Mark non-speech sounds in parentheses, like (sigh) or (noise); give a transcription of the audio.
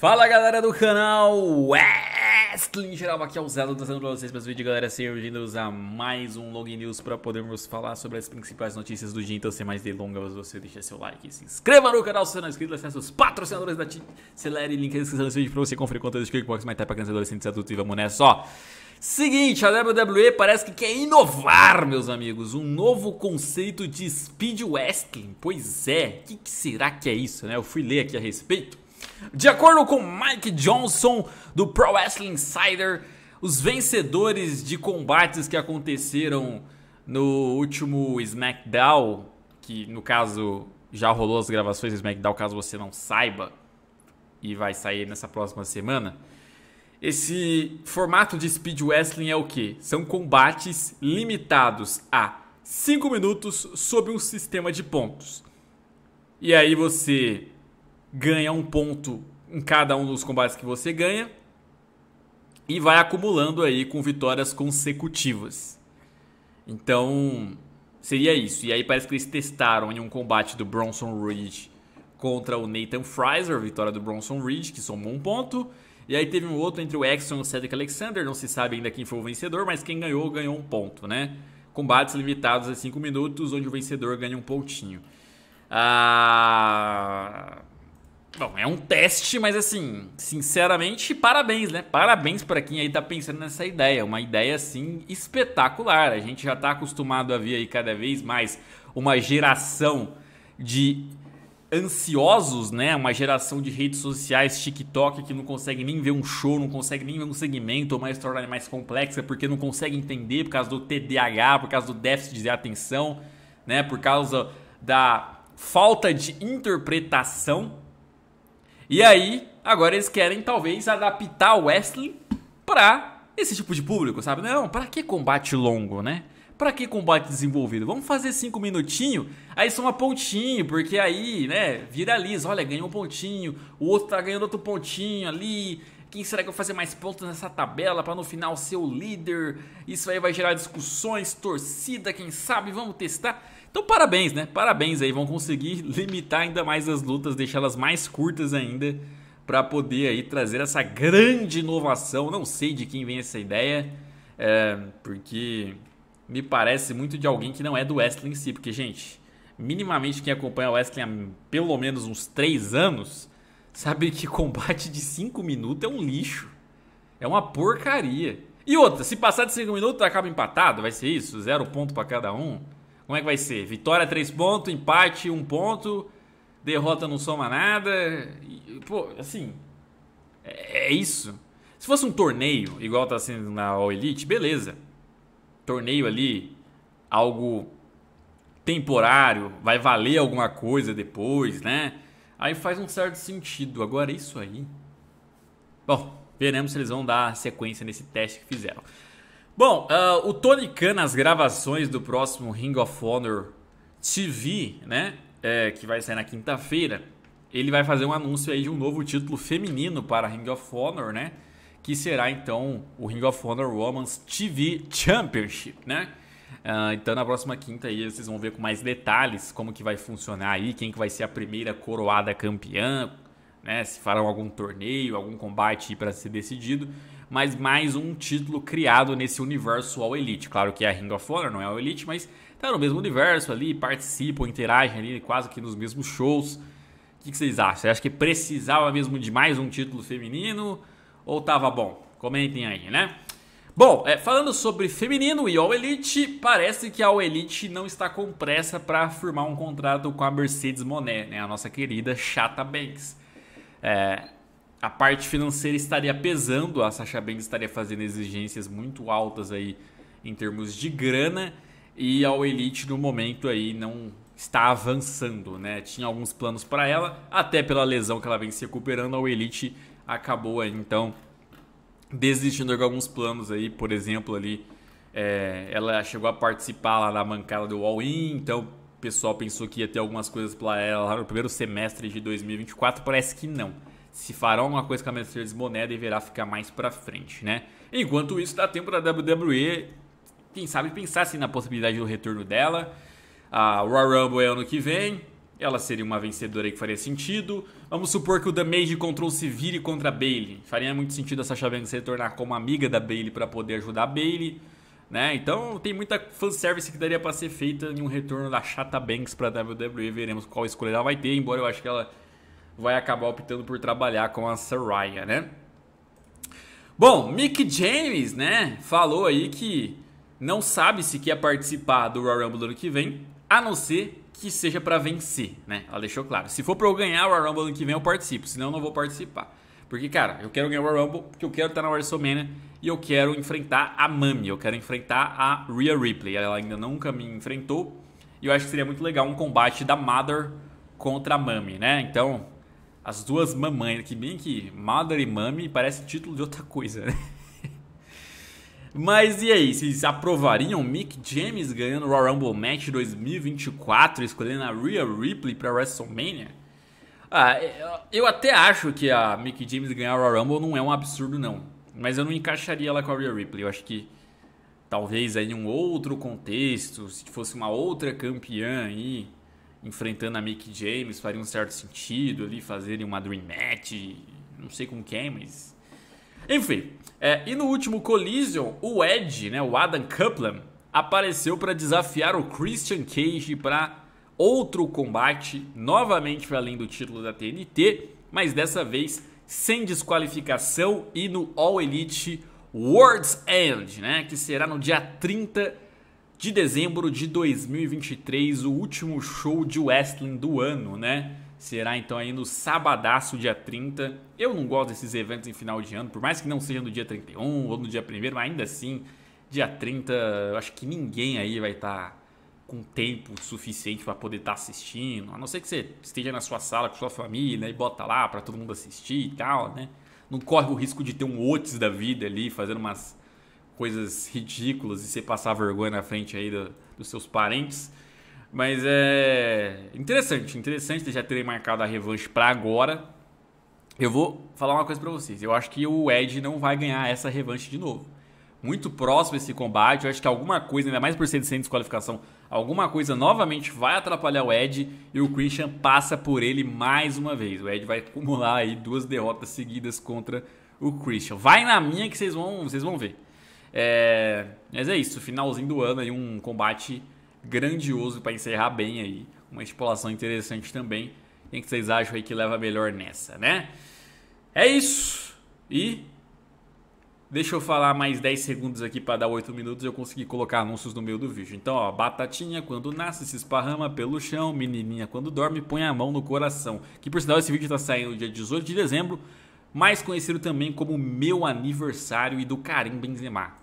Fala galera do canal Wrestling Geral, aqui é o Zelo trazendo pra vocês mais um vídeo galera, sejam bem-vindos a mais um Log News para podermos falar sobre as principais notícias do dia, então sem mais delongas você deixa seu like, se inscreva no canal se não é inscrito, acesse os patrocinadores da Celere, link na descrição desse vídeo pra você conferir contas de Kickbox, mais para crianças, adolescentes, adultos e vamos nessa, ó Seguinte, a WWE parece que quer inovar, meus amigos, um novo conceito de Speed Wrestling, pois é, o que, que será que é isso, né? Eu fui ler aqui a respeito de acordo com Mike Johnson, do Pro Wrestling Insider, os vencedores de combates que aconteceram no último SmackDown, que no caso já rolou as gravações do SmackDown, caso você não saiba, e vai sair nessa próxima semana. Esse formato de Speed Wrestling é o que? São combates limitados a 5 minutos sob um sistema de pontos. E aí você ganha um ponto em cada um dos combates que você ganha e vai acumulando aí com vitórias consecutivas. Então, seria isso. E aí parece que eles testaram em um combate do Bronson Reed contra o Nathan Fraser, vitória do Bronson Reed, que somou um ponto. E aí teve um outro entre o Exxon e o Cedric Alexander, não se sabe ainda quem foi o vencedor, mas quem ganhou, ganhou um ponto, né? Combates limitados a 5 minutos, onde o vencedor ganha um pontinho. Ah... Bom, é um teste, mas assim, sinceramente, parabéns, né? Parabéns para quem aí tá pensando nessa ideia. Uma ideia, assim, espetacular. A gente já tá acostumado a ver aí cada vez mais uma geração de ansiosos, né? Uma geração de redes sociais, TikTok, que não consegue nem ver um show, não consegue nem ver um segmento, uma história mais complexa, porque não consegue entender por causa do TDAH, por causa do déficit de atenção, né? Por causa da falta de interpretação e aí, agora eles querem talvez adaptar o wrestling pra esse tipo de público, sabe? Não, pra que combate longo, né? Pra que combate desenvolvido? Vamos fazer cinco minutinhos, aí soma pontinho, porque aí, né, viraliza. Olha, ganhou um pontinho, o outro tá ganhando outro pontinho ali. Quem será que vai fazer mais pontos nessa tabela para no final ser o líder? Isso aí vai gerar discussões, torcida, quem sabe? Vamos testar. Então parabéns, né? Parabéns aí, vão conseguir limitar ainda mais as lutas, deixá-las mais curtas ainda para poder aí trazer essa grande inovação. Não sei de quem vem essa ideia, é, porque me parece muito de alguém que não é do wrestling em si, porque gente, minimamente quem acompanha o wrestling há pelo menos uns 3 anos sabe que combate de 5 minutos é um lixo. É uma porcaria. E outra, se passar de 5 minutos acaba empatado, vai ser isso, zero ponto para cada um. Como é que vai ser? Vitória, três pontos, empate, um ponto, derrota não soma nada. E, pô, assim, é, é, isso. Se fosse um torneio, igual tá sendo na o Elite, beleza. Torneio ali, algo temporário, vai valer alguma coisa depois, né? Aí faz um certo sentido. Agora, isso aí. Bom, veremos se eles vão dar sequência nesse teste que fizeram. Bom, uh, o Tony Khan nas gravações do próximo Ring of Honor TV, né? É, que vai sair na quinta-feira, ele vai fazer um anúncio aí de um novo título feminino para Ring of Honor, né? Que será então o Ring of Honor Women's TV Championship, né? Uh, então na próxima quinta aí vocês vão ver com mais detalhes como que vai funcionar aí, quem que vai ser a primeira coroada campeã, né? Se farão algum torneio, algum combate para ser decidido, mas mais um título criado nesse universo All Elite. Claro que é a Ring of Honor, não é All Elite, mas tá no mesmo universo ali, participam, interagem ali, quase que nos mesmos shows. O que, que vocês acham? Você acha que precisava mesmo de mais um título feminino ou tava bom? Comentem aí, né? Bom, é, falando sobre feminino e All Elite, parece que a All Elite não está com pressa para firmar um contrato com a Mercedes Monet, né? a nossa querida Chata Banks. É, a parte financeira estaria pesando, a Sasha Banks estaria fazendo exigências muito altas aí em termos de grana e a Elite no momento aí não está avançando, né? Tinha alguns planos para ela, até pela lesão que ela vem se recuperando, a Elite acabou aí, então desistindo de alguns planos aí, por exemplo ali é, ela chegou a participar lá na mancada do All In, então o pessoal pensou que ia ter algumas coisas para ela lá no primeiro semestre de 2024, parece que não. Se farão alguma coisa com a Mercedes Boné, deverá ficar mais para frente, né? Enquanto isso, dá tempo da WWE, quem sabe, pensar assim, na possibilidade do retorno dela. A Royal Rumble é ano que vem, ela seria uma vencedora que faria sentido. Vamos supor que o Damage Control se vire contra a Bailey. Faria muito sentido a Sasha Banks retornar como amiga da Bailey para poder ajudar a Bailey. Né? Então tem muita fanservice que daria para ser feita em um retorno da Chata Banks para WWE. Veremos qual escolha ela vai ter, embora eu acho que ela vai acabar optando por trabalhar com a Saraya, né? Bom, Mick James, né, falou aí que não sabe se quer participar do Royal Rumble do ano que vem, a não ser que seja para vencer, né? Ela deixou claro. Se for para eu ganhar o Royal Rumble ano que vem, eu participo, senão eu não vou participar. Porque, cara, eu quero ganhar o Royal Rumble, porque eu quero estar na WrestleMania e eu quero enfrentar a Mami, eu quero enfrentar a Rhea Ripley. Ela ainda nunca me enfrentou e eu acho que seria muito legal um combate da Mother contra a Mami, né? Então, as duas mamães, que bem que Mother e Mami parece título de outra coisa, né? (laughs) Mas e aí, vocês aprovariam Mick James ganhando o Royal Rumble Match 2024, escolhendo a Rhea Ripley para WrestleMania? Ah, eu até acho que a Mick James ganhar o Royal Rumble não é um absurdo não. Mas eu não encaixaria ela com a Rhea Ripley. Eu acho que talvez aí em um outro contexto, se fosse uma outra campeã aí enfrentando a Mick James, faria um certo sentido ali fazerem uma dream match, não sei com quem, é, mas enfim. É, e no último Collision, o Ed, né, o Adam Kaplan, apareceu para desafiar o Christian Cage para outro combate, novamente para além do título da TNT, mas dessa vez sem desqualificação e no All Elite World's End, né, que será no dia 30 de dezembro de 2023, o último show de wrestling do ano, né? Será então aí no sabadaço, dia 30. Eu não gosto desses eventos em final de ano, por mais que não seja no dia 31 ou no dia 1 mas ainda assim, dia 30, eu acho que ninguém aí vai estar tá com tempo suficiente para poder estar tá assistindo, a não ser que você esteja na sua sala com sua família né, e bota lá para todo mundo assistir e tal, né? Não corre o risco de ter um Otis da vida ali fazendo umas coisas ridículas e você passar vergonha na frente aí do, dos seus parentes. Mas é interessante, interessante já terem marcado a revanche para agora. Eu vou falar uma coisa para vocês. Eu acho que o Ed não vai ganhar essa revanche de novo muito próximo esse combate. Eu acho que alguma coisa, ainda mais por ser de sem desqualificação, alguma coisa novamente vai atrapalhar o Ed e o Christian passa por ele mais uma vez. O Ed vai acumular aí duas derrotas seguidas contra o Christian. Vai na minha que vocês vão, vocês vão ver. É, mas é isso, finalzinho do ano aí um combate grandioso para encerrar bem aí, uma estipulação interessante também. Quem que vocês acham aí que leva melhor nessa, né? É isso. E Deixa eu falar mais 10 segundos aqui para dar 8 minutos eu consegui colocar anúncios no meio do vídeo. Então, ó, batatinha quando nasce se esparrama pelo chão, menininha quando dorme põe a mão no coração. Que por sinal esse vídeo está saindo dia 18 de dezembro, mais conhecido também como meu aniversário e do Karim Benzema.